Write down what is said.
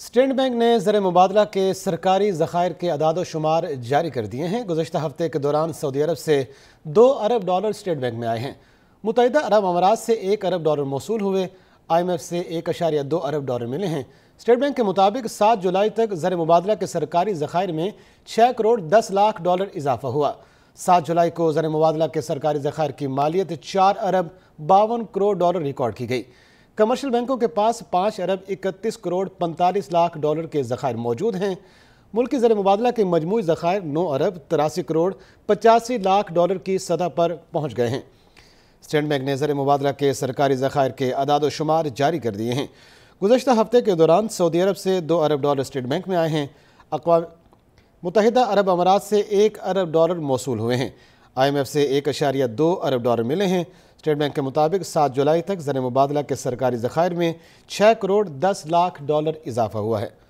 state bank ने ज़र मुबादला के सरकारी ज़खायर के अदाद शुमार जारी कर दिए हैं गुजशत हफ्ते के दौरान सऊदी अरब से दो अरब डॉलर स्टेट बैंक में आए हैं मुतहदा अरब अमारात से एक अरब डॉलर मौसू हुए आई एम एफ से एक या दो अरब डॉलर मिले हैं स्टेट बैंक के मुताबिक सात जुलाई तक ज़र मुबादला के सरकारी ज़खायर में छः करोड़ दस लाख डॉलर इजाफा हुआ सात जुलाई को ज़र मुबादला के सरकारी ज़खायर की मालियत चार अरब बावन करोड़ डॉलर रिकॉर्ड की गई कमर्शियल बैंकों के पास पाँच अरब इकतीस करोड़ पैंतालीस लाख डॉलर के ज़खायर मौजूद हैं मुल्क के ज़र मुबादला के मजमू ज़खायर नौ अरब तिरासी करोड़ पचासी लाख डॉलर की सतह पर पहुँच गए हैं स्टेट बैंक ने ज़र मुबादला के सरकारी ज़खायर के अदाद शुमार जारी कर दिए हैं गुजशत हफ्ते के दौरान सऊदी अरब से दो अरब डॉलर स्टेट बैंक में आए हैं अकवा मुतहदा अरब अमारात से एक अरब डॉलर मौसू हुए हैं आईएमएफ से एक अशारिया दो अरब डॉलर मिले हैं स्टेट बैंक के मुताबिक सात जुलाई तक जर मुबादला के सरकारी ज़खायर में छः करोड़ दस लाख डॉलर इजाफा हुआ है